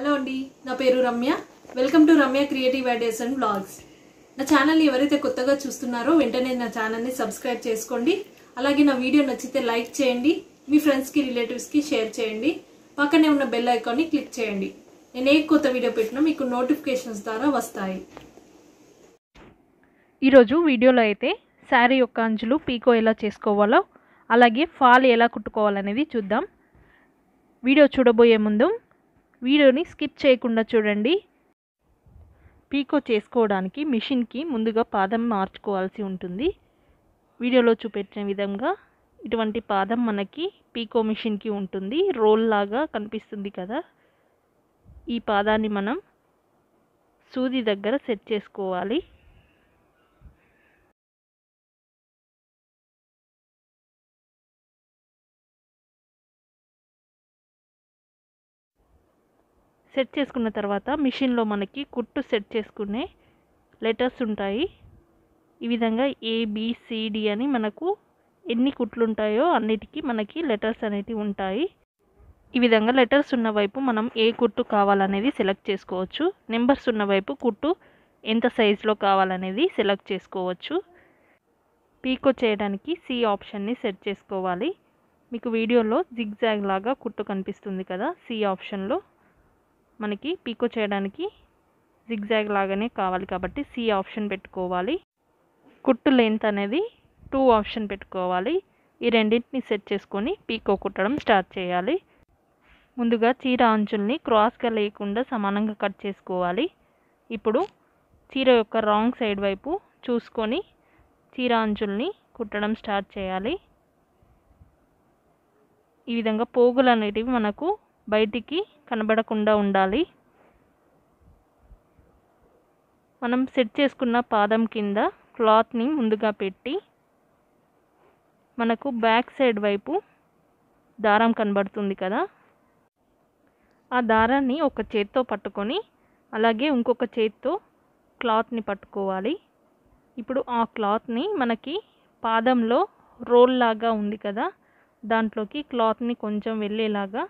hello అండి నా పేరు Ramya welcome to Ramya creative ideas and blogs నా ఛానల్ని ఎవరైతే కొత్తగా చూస్తున్నారో వెంటనే నా ఛానల్ని సబ్స్క్రైబ్ చేసుకోండి అలాగే నా వీడియో నచ్చితే లైక్ చేయండి మీ ఫ్రెండ్స్కి రిలేటివ్స్కి షేర్ చేయండి పక్కనే ఉన్న బెల్ ఐకాన్ని క్లిక్ చేయండి నేను ఏ కొత్త వీడియో పెట్టినా మీకు నోటిఫికేషన్స్ ద్వారా వస్తాయి ఈరోజు వీడియోలో అయితే శారీ యొక్క అంచులు పీకో ఎలా చేసుకోవాలో అలాగే ఫాల్ ఎలా కుట్టుకోవాలనేది చూద్దాం వీడియో చూడబోయే ముందు వీడియోని స్కిప్ చేయకుండా చూడండి పీకో చేసుకోవడానికి మిషన్కి ముందుగా పాదం మార్చుకోవాల్సి ఉంటుంది వీడియోలో చూపెట్టిన విధంగా ఇటువంటి పాదం మనకి పీకో మిషన్కి ఉంటుంది రోల్ లాగా కనిపిస్తుంది కదా ఈ పాదాన్ని మనం సూది దగ్గర సెట్ చేసుకోవాలి సెట్ చేసుకున్న తర్వాత మిషన్లో మనకి కుట్టు సెట్ చేసుకునే లెటర్స్ ఉంటాయి ఈ విధంగా ఏబిసిడి అని మనకు ఎన్ని కుట్లు ఉంటాయో అన్నిటికీ మనకి లెటర్స్ అనేవి ఉంటాయి ఈ విధంగా లెటర్స్ ఉన్న వైపు మనం ఏ కుట్టు కావాలనేది సెలెక్ట్ చేసుకోవచ్చు నెంబర్స్ ఉన్న వైపు కుట్టు ఎంత సైజులో కావాలనేది సెలెక్ట్ చేసుకోవచ్చు పీకో చేయడానికి సి ఆప్షన్ని సెట్ చేసుకోవాలి మీకు వీడియోలో జిగ్జాగ్ లాగా కుట్టు కనిపిస్తుంది కదా సి ఆప్షన్లో మనకి పీకో చేయడానికి జిగ్జాగ్ లాగానే కావాలి కాబట్టి సి ఆప్షన్ పెట్టుకోవాలి కుట్టు లెంత్ అనేది టూ ఆప్షన్ పెట్టుకోవాలి ఈ రెండింటిని సెట్ చేసుకొని పీకో కుట్టడం స్టార్ట్ చేయాలి ముందుగా చీర అంచుల్ని క్రాస్గా లేకుండా సమానంగా కట్ చేసుకోవాలి ఇప్పుడు చీర యొక్క రాంగ్ సైడ్ వైపు చూసుకొని చీర అంచుల్ని కుట్టడం స్టార్ట్ చేయాలి ఈ విధంగా పోగులు అనేటివి మనకు బయటికి కనబడకుండా ఉండాలి మనం సెట్ చేసుకున్న పాదం కింద క్లాత్ని ముందుగా పెట్టి మనకు బ్యాక్ సైడ్ వైపు దారం కనబడుతుంది కదా ఆ దారాన్ని ఒక చేత్తో పట్టుకొని అలాగే ఇంకొక చేత్తో క్లాత్ని పట్టుకోవాలి ఇప్పుడు ఆ క్లాత్ని మనకి పాదంలో రోల్ లాగా ఉంది కదా దాంట్లోకి క్లాత్ని కొంచెం వెళ్ళేలాగా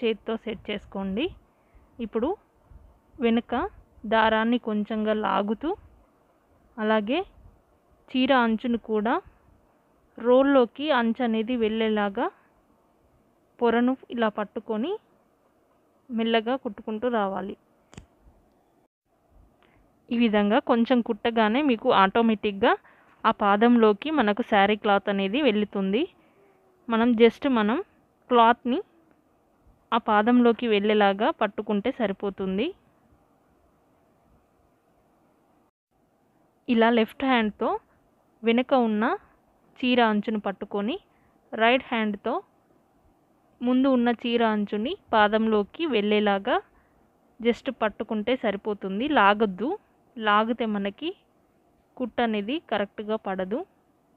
చేతితో సెట్ చేసుకోండి ఇప్పుడు వెనుక దారాన్ని కొంచెంగా లాగుతూ అలాగే చీర అంచును కూడా రోల్లోకి అంచు అనేది వెళ్ళేలాగా పొరను ఇలా పట్టుకొని మెల్లగా కుట్టుకుంటూ రావాలి ఈ విధంగా కొంచెం కుట్టగానే మీకు ఆటోమేటిక్గా ఆ పాదంలోకి మనకు శారీ క్లాత్ అనేది వెళుతుంది మనం జస్ట్ మనం క్లాత్ని ఆ పాదంలోకి వెళ్ళేలాగా పట్టుకుంటే సరిపోతుంది ఇలా లెఫ్ట్ హ్యాండ్తో వెనుక ఉన్న చీర అంచును పట్టుకొని రైట్ హ్యాండ్తో ముందు ఉన్న చీర అంచుని పాదంలోకి వెళ్ళేలాగా జస్ట్ పట్టుకుంటే సరిపోతుంది లాగద్దు లాగితే మనకి కుట్ అనేది కరెక్ట్గా పడదు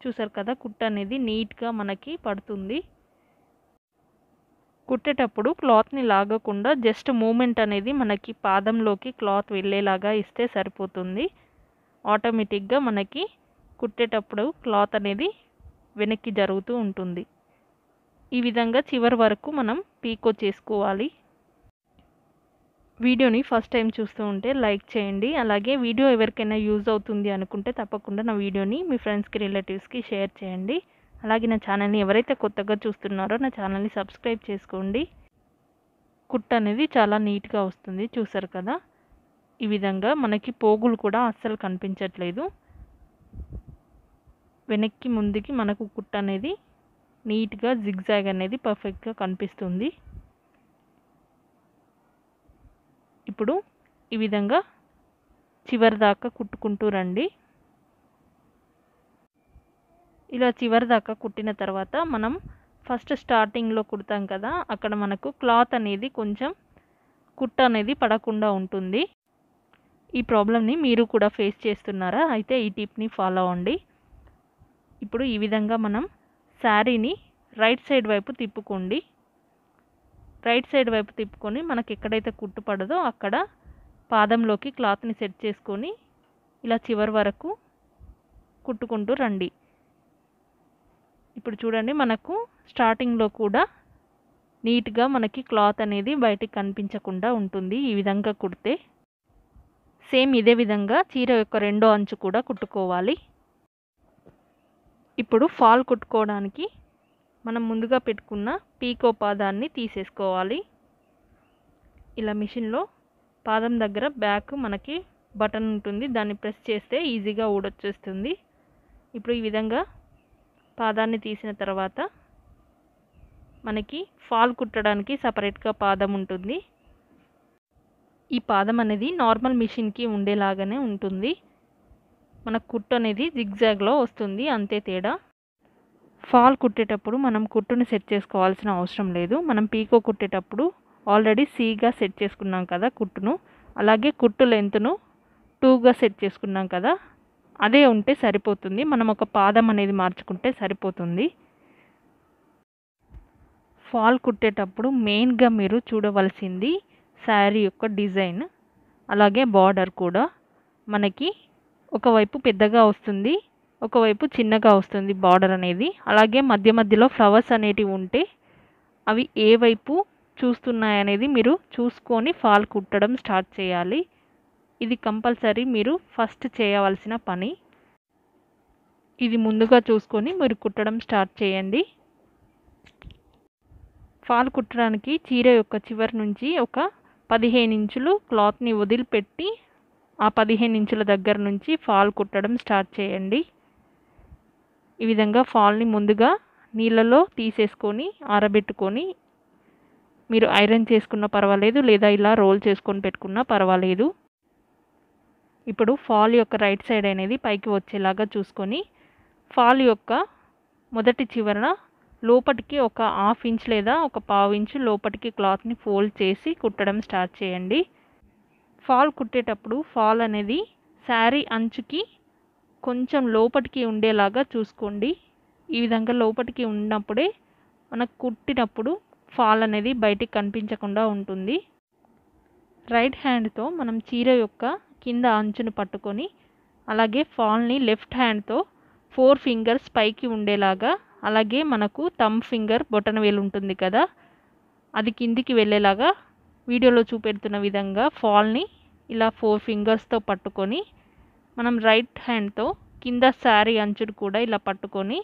చూసారు కదా కుట్ అనేది నీట్గా మనకి పడుతుంది కుట్టేటప్పుడు క్లాత్ని లాగకుండా జస్ట్ మూమెంట్ అనేది మనకి పాదంలోకి క్లాత్ వెళ్ళేలాగా ఇస్తే సరిపోతుంది ఆటోమేటిక్గా మనకి కుట్టేటప్పుడు క్లాత్ అనేది వెనక్కి జరుగుతూ ఉంటుంది ఈ విధంగా చివరి వరకు మనం పీకో చేసుకోవాలి వీడియోని ఫస్ట్ టైం చూస్తూ ఉంటే లైక్ చేయండి అలాగే వీడియో ఎవరికైనా యూజ్ అవుతుంది అనుకుంటే తప్పకుండా నా వీడియోని మీ ఫ్రెండ్స్కి రిలేటివ్స్కి షేర్ చేయండి అలాగే నా ఛానల్ని ఎవరైతే కొత్తగా చూస్తున్నారో నా ఛానల్ని సబ్స్క్రైబ్ చేసుకోండి కుట్ట అనేది చాలా నీట్గా వస్తుంది చూసారు కదా ఈ విధంగా మనకి పోగులు కూడా అస్సలు కనిపించట్లేదు వెనక్కి ముందుకి మనకు కుట్ట అనేది నీట్గా జిగ్జాగ్ అనేది పర్ఫెక్ట్గా కనిపిస్తుంది ఇప్పుడు ఈ విధంగా చివరి దాకా కుట్టుకుంటూ రండి ఇలా చివరి దాకా కుట్టిన తర్వాత మనం ఫస్ట్ స్టార్టింగ్లో కుడతాం కదా అక్కడ మనకు క్లాత్ అనేది కొంచెం కుట్ట అనేది పడకుండా ఉంటుంది ఈ ప్రాబ్లమ్ని మీరు కూడా ఫేస్ చేస్తున్నారా అయితే ఈ టిప్ని ఫాలో అవ్వండి ఇప్పుడు ఈ విధంగా మనం శారీని రైట్ సైడ్ వైపు తిప్పుకోండి రైట్ సైడ్ వైపు తిప్పుకొని మనకి ఎక్కడైతే కుట్టు పడదో అక్కడ పాదంలోకి క్లాత్ని సెట్ చేసుకొని ఇలా చివరి వరకు కుట్టుకుంటూ రండి ఇప్పుడు చూడండి మనకు స్టార్టింగ్లో కూడా నీట్గా మనకి క్లాత్ అనేది బయటికి కనిపించకుండా ఉంటుంది ఈ విధంగా కుడితే సేమ్ ఇదే విధంగా చీర యొక్క రెండో అంచు కూడా కుట్టుకోవాలి ఇప్పుడు ఫాల్ కుట్టుకోవడానికి మనం ముందుగా పెట్టుకున్న పీకో పాదాన్ని తీసేసుకోవాలి ఇలా మిషన్లో పాదం దగ్గర బ్యాక్ మనకి బటన్ ఉంటుంది దాన్ని ప్రెస్ చేస్తే ఈజీగా ఊడొచ్చేస్తుంది ఇప్పుడు ఈ విధంగా పాదాన్ని తీసిన తర్వాత మనకి ఫాల్ కుట్టడానికి సపరేట్గా పాదం ఉంటుంది ఈ పాదం అనేది నార్మల్ మిషన్కి ఉండేలాగానే ఉంటుంది మన కుట్టు అనేది జిగ్జాగ్లో వస్తుంది అంతే తేడా ఫాల్ కుట్టేటప్పుడు మనం కుట్టుని సెట్ చేసుకోవాల్సిన అవసరం లేదు మనం పీకో కుట్టేటప్పుడు ఆల్రెడీ సీగా సెట్ చేసుకున్నాం కదా కుట్టును అలాగే కుట్టు లెంత్ను టూగా సెట్ చేసుకున్నాం కదా అదే ఉంటే సరిపోతుంది మనం ఒక పాదం అనేది మార్చుకుంటే సరిపోతుంది ఫాల్ కుట్టేటప్పుడు మెయిన్గా మీరు చూడవలసింది శారీ యొక్క డిజైన్ అలాగే బార్డర్ కూడా మనకి ఒకవైపు పెద్దగా వస్తుంది ఒకవైపు చిన్నగా వస్తుంది బార్డర్ అనేది అలాగే మధ్య మధ్యలో ఫ్లవర్స్ అనేటివి ఉంటే అవి ఏ వైపు చూస్తున్నాయనేది మీరు చూసుకొని ఫాల్ కుట్టడం స్టార్ట్ చేయాలి ఇది కంపల్సరీ మీరు ఫస్ట్ చేయవలసిన పని ఇది ముందుగా చూసుకొని మీరు కుట్టడం స్టార్ట్ చేయండి ఫాల్ కుట్టడానికి చీర యొక్క చివరి నుంచి ఒక పదిహేను ఇంచులు క్లాత్ని వదిలిపెట్టి ఆ పదిహేను ఇంచుల దగ్గర నుంచి ఫాల్ కుట్టడం స్టార్ట్ చేయండి ఈ విధంగా ఫాల్ని ముందుగా నీళ్ళలో తీసేసుకొని ఆరబెట్టుకొని మీరు ఐరన్ చేసుకున్న పర్వాలేదు లేదా ఇలా రోల్ చేసుకొని పెట్టుకున్నా పర్వాలేదు ఇప్పుడు ఫాల్ యొక్క రైట్ సైడ్ అనేది పైకి వచ్చేలాగా చూసుకొని ఫాల్ యొక్క మొదటి చివరన లోపటికి ఒక హాఫ్ ఇంచ్ లేదా ఒక పావు ఇంచ్ లోపటికి క్లాత్ని ఫోల్డ్ చేసి కుట్టడం స్టార్ట్ చేయండి ఫాల్ కుట్టేటప్పుడు ఫాల్ అనేది శారీ అంచుకి కొంచెం లోపటికి ఉండేలాగా చూసుకోండి ఈ విధంగా లోపటికి ఉన్నప్పుడే మనకు కుట్టినప్పుడు ఫాల్ అనేది బయటికి కనిపించకుండా ఉంటుంది రైట్ హ్యాండ్తో మనం చీర యొక్క కింద అంచును పట్టుకొని అలాగే ఫాల్ని లెఫ్ట్ హ్యాండ్తో ఫోర్ ఫింగర్స్ పైకి ఉండేలాగా అలాగే మనకు థమ్ ఫింగర్ బొటన వేలు ఉంటుంది కదా అది కిందికి వెళ్ళేలాగా వీడియోలో చూపెడుతున్న విధంగా ఫాల్ని ఇలా ఫోర్ ఫింగర్స్తో పట్టుకొని మనం రైట్ హ్యాండ్తో కింద శారీ అంచును కూడా ఇలా పట్టుకొని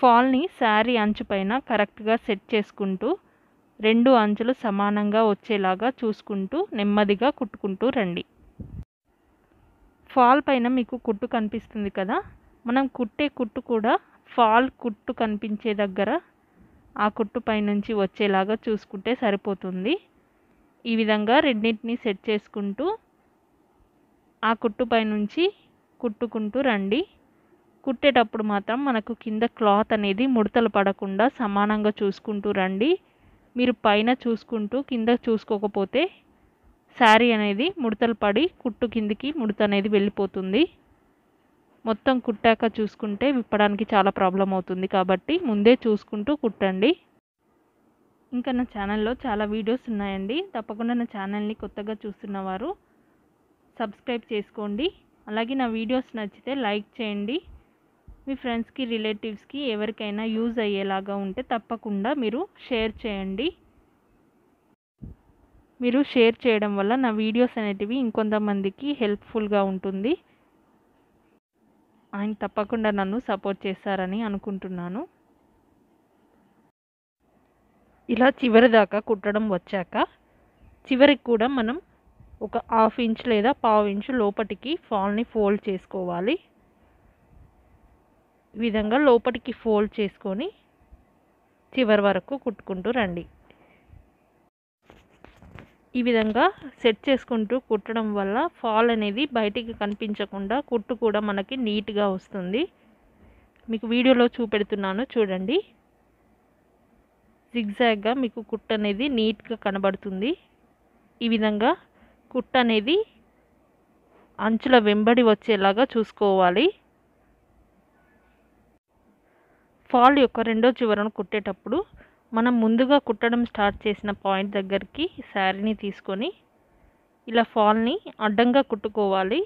ఫాల్ని శారీ అంచు పైన కరెక్ట్గా సెట్ చేసుకుంటూ రెండు అంచులు సమానంగా వచ్చేలాగా చూసుకుంటూ నెమ్మదిగా కుట్టుకుంటూ రండి ఫాల్ పైన మీకు కుట్టు కనిపిస్తుంది కదా మనం కుట్టే కుట్టు కూడా ఫాల్ కుట్టు కనిపించే దగ్గర ఆ కుట్టు పైనుంచి వచ్చేలాగా చూసుకుంటే సరిపోతుంది ఈ విధంగా రెండింటిని సెట్ చేసుకుంటూ ఆ కుట్టు పైనుంచి కుట్టుకుంటూ రండి కుట్టేటప్పుడు మాత్రం మనకు కింద క్లాత్ అనేది ముడతలు పడకుండా సమానంగా చూసుకుంటూ రండి మీరు పైన చూసుకుంటూ కింద చూసుకోకపోతే శారీ అనేది ముడతలు పడి కుట్టు కిందికి ముడత అనేది వెళ్ళిపోతుంది మొత్తం కుట్టాక చూసుకుంటే విప్పడానికి చాలా ప్రాబ్లం అవుతుంది కాబట్టి ముందే చూసుకుంటూ కుట్టండి ఇంకా నా ఛానల్లో చాలా వీడియోస్ ఉన్నాయండి తప్పకుండా నా ఛానల్ని కొత్తగా చూస్తున్నవారు సబ్స్క్రైబ్ చేసుకోండి అలాగే నా వీడియోస్ నచ్చితే లైక్ చేయండి మీ ఫ్రెండ్స్కి రిలేటివ్స్కి ఎవరికైనా యూజ్ అయ్యేలాగా ఉంటే తప్పకుండా మీరు షేర్ చేయండి మీరు షేర్ చేయడం వల్ల నా వీడియోస్ అనేటివి ఇంకొంతమందికి హెల్ప్ఫుల్గా ఉంటుంది ఆయన తప్పకుండా నన్ను సపోర్ట్ చేస్తారని అనుకుంటున్నాను ఇలా చివరి దాకా కుట్టడం వచ్చాక చివరికి కూడా మనం ఒక హాఫ్ ఇంచ్ లేదా పావు ఇంచ్ లోపటికి ఫాల్ని ఫోల్డ్ చేసుకోవాలి ఈ విధంగా లోపటికి ఫోల్డ్ చేసుకొని చివరి వరకు కుట్టుకుంటూ రండి ఈ విధంగా సెట్ చేసుకుంటూ కుట్టడం వల్ల ఫాల్ అనేది బయటికి కనిపించకుండా కుట్టు కూడా మనకి నీట్గా వస్తుంది మీకు వీడియోలో చూపెడుతున్నాను చూడండి జిగ్జాగ్గా మీకు కుట్టు అనేది నీట్గా కనబడుతుంది ఈ విధంగా కుట్టు అనేది అంచుల వెంబడి వచ్చేలాగా చూసుకోవాలి ఫాల్ యొక్క రెండో చివరను కుట్టేటప్పుడు మనం ముందుగా కుట్టడం స్టార్ట్ చేసిన పాయింట్ దగ్గరికి శారీని తీసుకొని ఇలా ఫాల్ని అడ్డంగా కుట్టుకోవాలి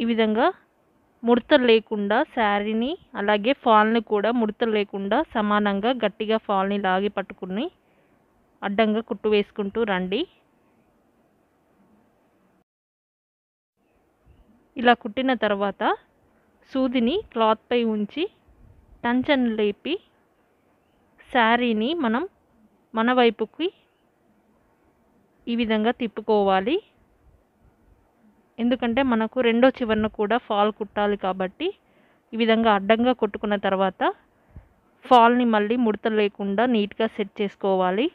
ఈ విధంగా ముడత లేకుండా శారీని అలాగే ఫాల్ని కూడా ముడత లేకుండా సమానంగా గట్టిగా ఫాల్ని లాగి పట్టుకుని అడ్డంగా కుట్టు వేసుకుంటూ రండి ఇలా కుట్టిన తర్వాత సూదిని క్లాత్పై ఉంచి టంచన్ లేపి శారీని మనం మన వైపుకి ఈ విధంగా తిప్పుకోవాలి ఎందుకంటే మనకు రెండో చివరన కూడా ఫాల్ కుట్టాలి కాబట్టి ఈ విధంగా అడ్డంగా కొట్టుకున్న తర్వాత ఫాల్ని మళ్ళీ ముడత లేకుండా నీట్గా సెట్ చేసుకోవాలి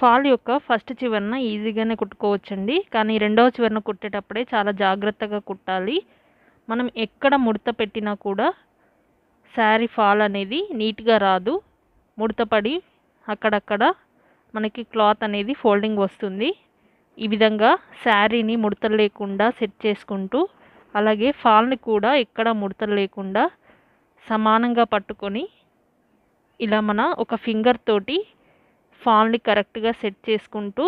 ఫాల్ యొక్క ఫస్ట్ చివరన ఈజీగానే కుట్టుకోవచ్చండి కానీ రెండవ చివరన కుట్టేటప్పుడే చాలా జాగ్రత్తగా కుట్టాలి మనం ఎక్కడ ముడత పెట్టినా కూడా శారీ ఫాల్ అనేది నీట్గా రాదు ముడతపడి అక్కడక్కడ మనకి క్లాత్ అనేది ఫోల్డింగ్ వస్తుంది ఈ విధంగా శారీని ముడతలు లేకుండా సెట్ చేసుకుంటూ అలాగే ఫాల్ని కూడా ఎక్కడ ముడతలు లేకుండా సమానంగా పట్టుకొని ఇలా మన ఒక ఫింగర్ తోటి ఫాల్ని కరెక్ట్గా సెట్ చేసుకుంటూ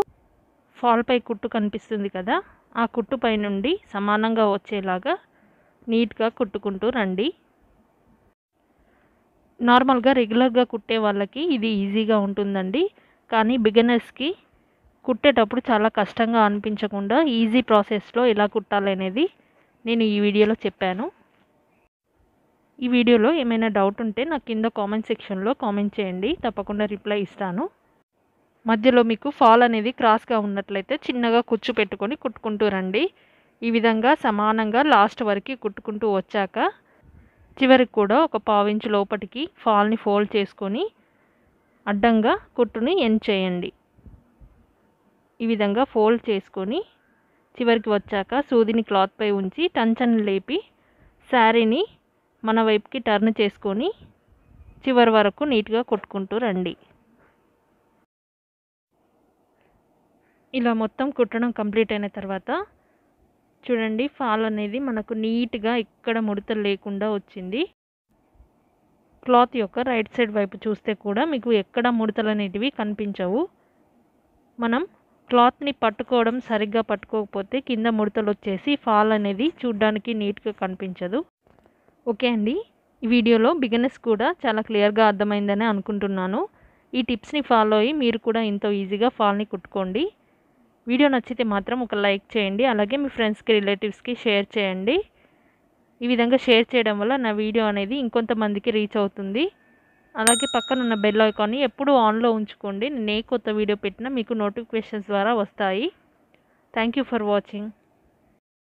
ఫాల్పై కుట్టు కనిపిస్తుంది కదా ఆ కుట్టుపై నుండి సమానంగా వచ్చేలాగా నీట్గా కుట్టుకుంటూ రండి నార్మల్గా రెగ్యులర్గా కుట్టే వాళ్ళకి ఇది ఈజీగా ఉంటుందండి కానీ బిగినర్స్కి కుట్టేటప్పుడు చాలా కష్టంగా అనిపించకుండా ఈజీ ప్రాసెస్లో ఎలా కుట్టాలనేది నేను ఈ వీడియోలో చెప్పాను ఈ వీడియోలో ఏమైనా డౌట్ ఉంటే నాకు కింద కామెంట్ సెక్షన్లో కామెంట్ చేయండి తప్పకుండా రిప్లై ఇస్తాను మధ్యలో మీకు ఫాల్ అనేది క్రాస్గా ఉన్నట్లయితే చిన్నగా కుచ్చు పెట్టుకొని కుట్టుకుంటూ రండి ఈ విధంగా సమానంగా లాస్ట్ వరకు కుట్టుకుంటూ వచ్చాక చివరికి కూడా ఒక ఇంచు లోపటికి ఫాల్ని ఫోల్డ్ చేసుకొని అడ్డంగా కుట్టుని ఎండ్ చేయండి ఈ విధంగా ఫోల్డ్ చేసుకొని చివరికి వచ్చాక సూదిని క్లాత్పై ఉంచి టంచన్ లేపి శారీని మన వైపుకి టర్న్ చేసుకొని చివరి వరకు నీట్గా కుట్టుకుంటూ రండి ఇలా మొత్తం కుట్టడం కంప్లీట్ అయిన తర్వాత చూడండి ఫాల్ అనేది మనకు నీట్గా ఎక్కడ ముడత లేకుండా వచ్చింది క్లాత్ యొక్క రైట్ సైడ్ వైపు చూస్తే కూడా మీకు ఎక్కడ ముడతలు అనేటివి కనిపించవు మనం క్లాత్ని పట్టుకోవడం సరిగ్గా పట్టుకోకపోతే కింద ముడతలు వచ్చేసి ఫాల్ అనేది చూడ్డానికి నీట్గా కనిపించదు ఓకే అండి ఈ వీడియోలో బిగినెస్ కూడా చాలా క్లియర్గా అర్థమైందని అనుకుంటున్నాను ఈ టిప్స్ని ఫాలో అయ్యి మీరు కూడా ఎంతో ఈజీగా ఫాల్ని కుట్టుకోండి వీడియో నచ్చితే మాత్రం ఒక లైక్ చేయండి అలాగే మీ ఫ్రెండ్స్కి రిలేటివ్స్కి షేర్ చేయండి ఈ విధంగా షేర్ చేయడం వల్ల నా వీడియో అనేది ఇంకొంతమందికి రీచ్ అవుతుంది అలాగే పక్కన ఉన్న బెల్ ఐకాన్ని ఎప్పుడూ ఆన్లో ఉంచుకోండి నేను ఏ కొత్త వీడియో పెట్టినా మీకు నోటిఫికేషన్స్ ద్వారా వస్తాయి థ్యాంక్ ఫర్ వాచింగ్